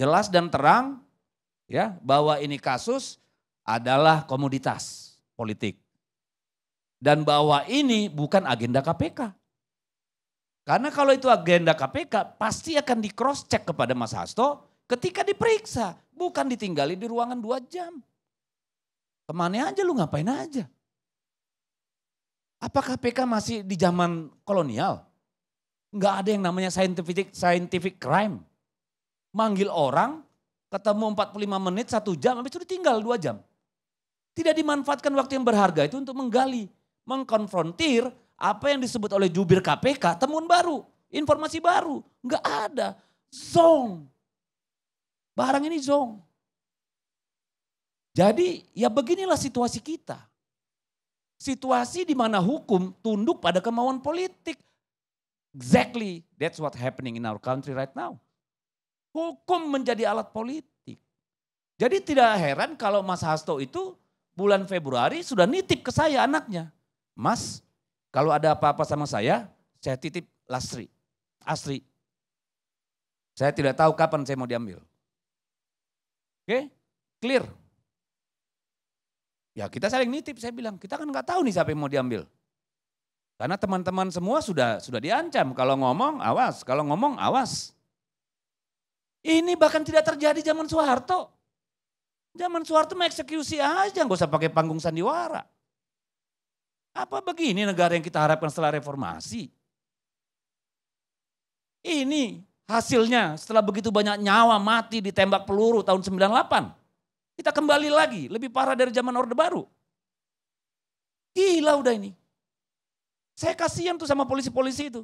jelas dan terang ya bahwa ini kasus adalah komoditas politik. Dan bahwa ini bukan agenda KPK. Karena kalau itu agenda KPK pasti akan di cross check kepada Mas Hasto ketika diperiksa, bukan ditinggali di ruangan dua jam. Kemana aja lu ngapain aja? Apa KPK masih di zaman kolonial? Enggak ada yang namanya scientific scientific crime manggil orang, ketemu 45 menit, satu jam, habis itu ditinggal dua jam. Tidak dimanfaatkan waktu yang berharga itu untuk menggali, mengkonfrontir apa yang disebut oleh jubir KPK, temuan baru, informasi baru. Enggak ada, zong. Barang ini zong. Jadi ya beginilah situasi kita. Situasi di mana hukum tunduk pada kemauan politik. Exactly, that's what happening in our country right now. Hukum menjadi alat politik. Jadi tidak heran kalau Mas Hasto itu bulan Februari sudah nitip ke saya anaknya. Mas, kalau ada apa-apa sama saya, saya titip Lasri, Asri. Saya tidak tahu kapan saya mau diambil. Oke, clear. Ya kita saling nitip, saya bilang kita kan nggak tahu nih siapa yang mau diambil. Karena teman-teman semua sudah sudah diancam. Kalau ngomong awas, kalau ngomong awas. Ini bahkan tidak terjadi zaman Soeharto. Zaman Soeharto mengeksekusi aja, nggak usah pakai panggung sandiwara. Apa begini negara yang kita harapkan setelah reformasi? Ini hasilnya setelah begitu banyak nyawa mati ditembak peluru tahun 98. Kita kembali lagi, lebih parah dari zaman Orde Baru. Gila udah ini. Saya kasihan tuh sama polisi-polisi itu.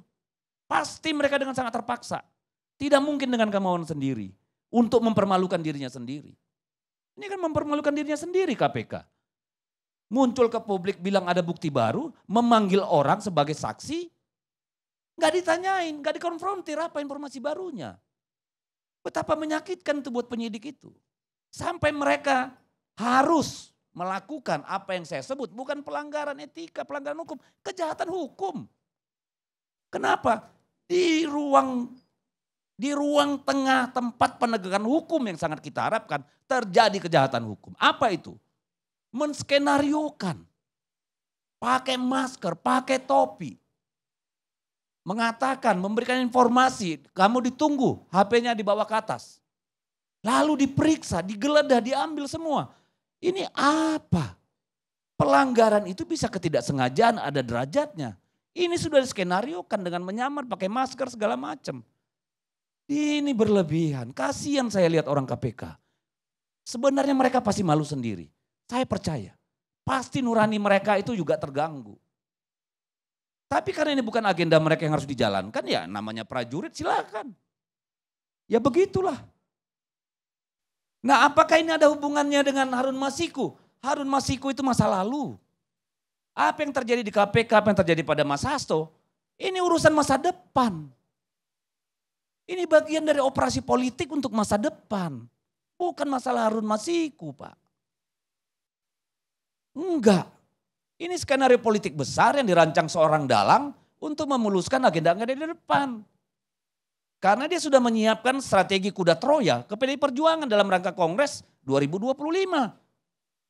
Pasti mereka dengan sangat terpaksa. Tidak mungkin dengan kemauan sendiri untuk mempermalukan dirinya sendiri. Ini kan mempermalukan dirinya sendiri KPK. Muncul ke publik bilang ada bukti baru, memanggil orang sebagai saksi, nggak ditanyain, nggak dikonfrontir apa informasi barunya. Betapa menyakitkan itu buat penyidik itu. Sampai mereka harus melakukan apa yang saya sebut bukan pelanggaran etika, pelanggaran hukum, kejahatan hukum. Kenapa? Di ruang di ruang tengah tempat penegakan hukum yang sangat kita harapkan terjadi kejahatan hukum. Apa itu? Menskenariokan. Pakai masker, pakai topi. Mengatakan, memberikan informasi, kamu ditunggu, HP-nya dibawa ke atas. Lalu diperiksa, digeledah, diambil semua. Ini apa? Pelanggaran itu bisa ketidaksengajaan ada derajatnya. Ini sudah diskenariokan dengan menyamar pakai masker segala macam. Ini berlebihan. Kasihan saya lihat orang KPK. Sebenarnya mereka pasti malu sendiri. Saya percaya. Pasti nurani mereka itu juga terganggu. Tapi karena ini bukan agenda mereka yang harus dijalankan ya namanya prajurit silakan. Ya begitulah. Nah apakah ini ada hubungannya dengan Harun Masiku? Harun Masiku itu masa lalu. Apa yang terjadi di KPK, apa yang terjadi pada Mas Hasto, ini urusan masa depan. Ini bagian dari operasi politik untuk masa depan. Bukan masalah Harun Masiku, Pak. Enggak. Ini skenario politik besar yang dirancang seorang dalang untuk memuluskan agenda-agenda di depan. Karena dia sudah menyiapkan strategi kuda Troya ke PDI Perjuangan dalam rangka Kongres 2025.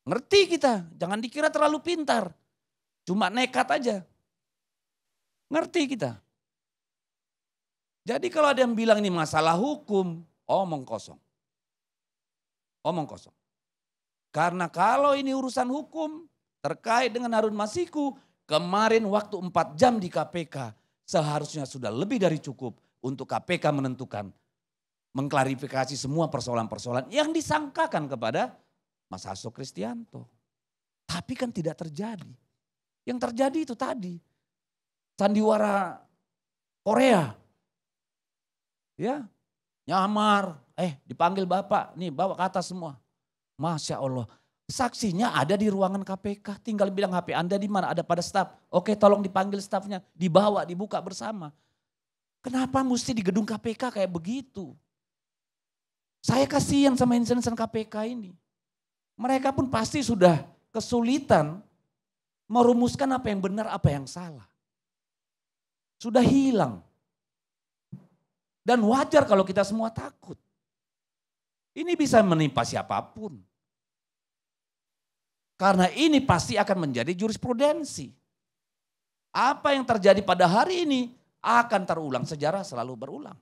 Ngerti kita, jangan dikira terlalu pintar. Cuma nekat aja. Ngerti kita. Jadi kalau ada yang bilang ini masalah hukum, omong kosong. Omong kosong. Karena kalau ini urusan hukum terkait dengan Harun Masiku, kemarin waktu 4 jam di KPK seharusnya sudah lebih dari cukup untuk KPK menentukan mengklarifikasi semua persoalan-persoalan yang disangkakan kepada Mas Hasto Kristianto. Tapi kan tidak terjadi. Yang terjadi itu tadi. Sandiwara Korea Ya, nyamar, eh dipanggil bapak, nih bawa ke atas semua. Masya Allah, saksinya ada di ruangan KPK, tinggal bilang HP Anda di mana, ada pada staf. Oke tolong dipanggil stafnya, dibawa, dibuka bersama. Kenapa mesti di gedung KPK kayak begitu? Saya kasihan sama insan-insan KPK ini. Mereka pun pasti sudah kesulitan merumuskan apa yang benar, apa yang salah. Sudah hilang dan wajar kalau kita semua takut. Ini bisa menimpa siapapun. Karena ini pasti akan menjadi jurisprudensi. Apa yang terjadi pada hari ini akan terulang, sejarah selalu berulang.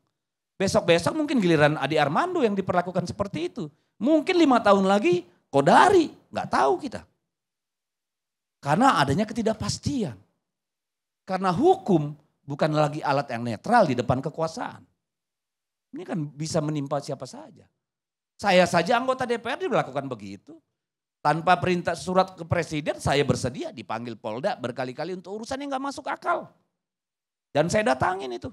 Besok-besok mungkin giliran Adi Armando yang diperlakukan seperti itu. Mungkin lima tahun lagi kodari, nggak tahu kita. Karena adanya ketidakpastian. Karena hukum bukan lagi alat yang netral di depan kekuasaan ini kan bisa menimpa siapa saja. Saya saja anggota DPR dilakukan begitu. Tanpa perintah surat ke presiden saya bersedia dipanggil Polda berkali-kali untuk urusan yang gak masuk akal. Dan saya datangin itu.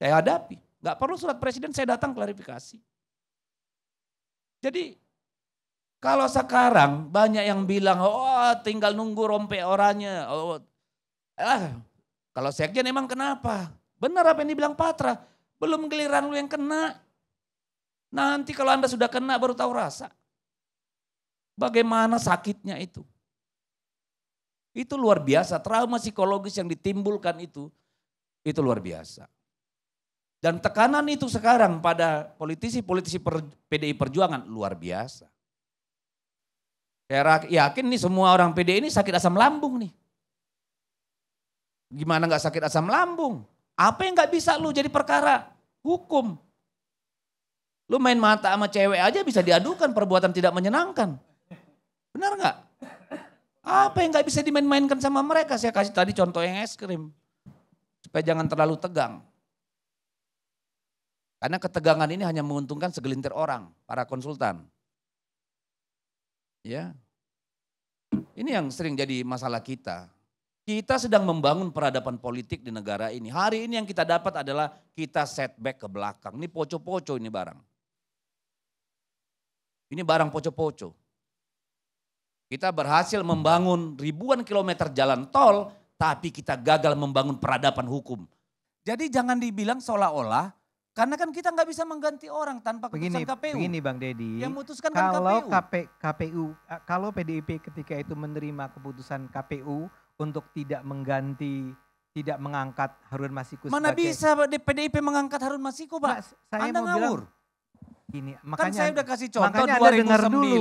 Saya hadapi. Gak perlu surat presiden saya datang klarifikasi. Jadi kalau sekarang banyak yang bilang oh tinggal nunggu rompe orangnya. Oh, eh, kalau sekjen emang kenapa? Benar apa yang dibilang Patra belum geliran lu yang kena. Nanti kalau Anda sudah kena baru tahu rasa. Bagaimana sakitnya itu. Itu luar biasa. Trauma psikologis yang ditimbulkan itu, itu luar biasa. Dan tekanan itu sekarang pada politisi-politisi per, PDI Perjuangan luar biasa. Saya yakin nih semua orang PDI ini sakit asam lambung nih. Gimana nggak sakit asam lambung? Apa yang gak bisa lu jadi perkara? Hukum. Lu main mata sama cewek aja bisa diadukan perbuatan tidak menyenangkan. Benar gak? Apa yang gak bisa dimain-mainkan sama mereka? Saya kasih tadi contoh yang es krim. Supaya jangan terlalu tegang. Karena ketegangan ini hanya menguntungkan segelintir orang, para konsultan. Ya. Ini yang sering jadi masalah kita. Kita sedang membangun peradaban politik di negara ini. Hari ini yang kita dapat adalah kita setback ke belakang. Ini poco-poco ini barang. Ini barang poco-poco. Kita berhasil membangun ribuan kilometer jalan tol, tapi kita gagal membangun peradaban hukum. Jadi jangan dibilang seolah-olah karena kan kita nggak bisa mengganti orang tanpa keputusan begini, KPU. Begini Bang Deddy. Yang memutuskan kan kalau kan KPU. KP, KPU. Eh, kalau PDIP ketika itu menerima keputusan KPU untuk tidak mengganti tidak mengangkat Harun Masiku Mana sebagai, bisa PDIP mengangkat Harun Masiku, Pak? Nah, saya Anda mau ngawur. Bilang, ini kan makanya kan saya udah kasih contoh 2009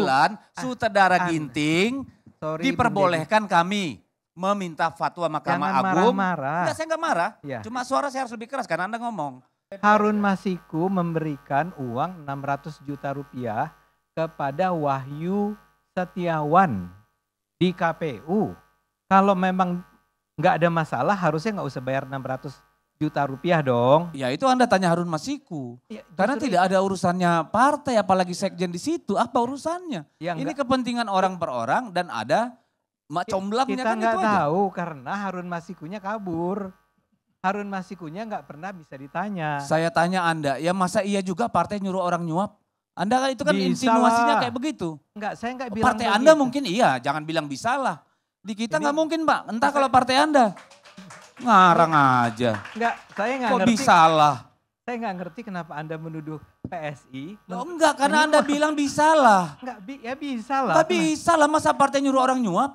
ah, sutradara ah, Ginting Sorry, diperbolehkan kami meminta fatwa Mahkamah Agung. Marah-marah. Enggak, saya enggak marah. Ya. Cuma suara saya harus lebih keras karena Anda ngomong. Harun Masiku memberikan uang 600 juta rupiah kepada Wahyu Setiawan di KPU kalau memang nggak ada masalah harusnya nggak usah bayar 600 juta rupiah dong. Ya itu Anda tanya Harun Masiku. Ya, Karena tidak ada urusannya partai apalagi sekjen di situ. Apa urusannya? Ya, Ini kepentingan orang per orang dan ada mak comblangnya kita kan nggak tahu karena Harun Masikunya kabur. Harun Masikunya nggak pernah bisa ditanya. Saya tanya Anda, ya masa iya juga partai nyuruh orang nyuap? Anda itu kan bisa insinuasinya lah. kayak begitu. Enggak, saya enggak oh, bilang. Partai begitu. Anda gitu. mungkin iya, jangan bilang bisa lah. Di kita nggak mungkin pak, entah kalau partai Anda. Ngarang aja. Enggak, saya nggak ngerti. Kok bisa lah? Saya nggak ngerti kenapa Anda menuduh PSI. Loh enggak, karena Anda bilang bisa lah. Enggak, bi ya bisa lah. Tapi bisa lah, masa partai nyuruh orang nyuap?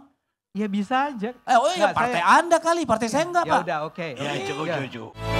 Ya bisa aja. Eh, oh iya, partai saya... Anda kali, partai saya ya enggak, ya Pak. Ya udah, oke. Okay. Ya, cukup, iya. cukup.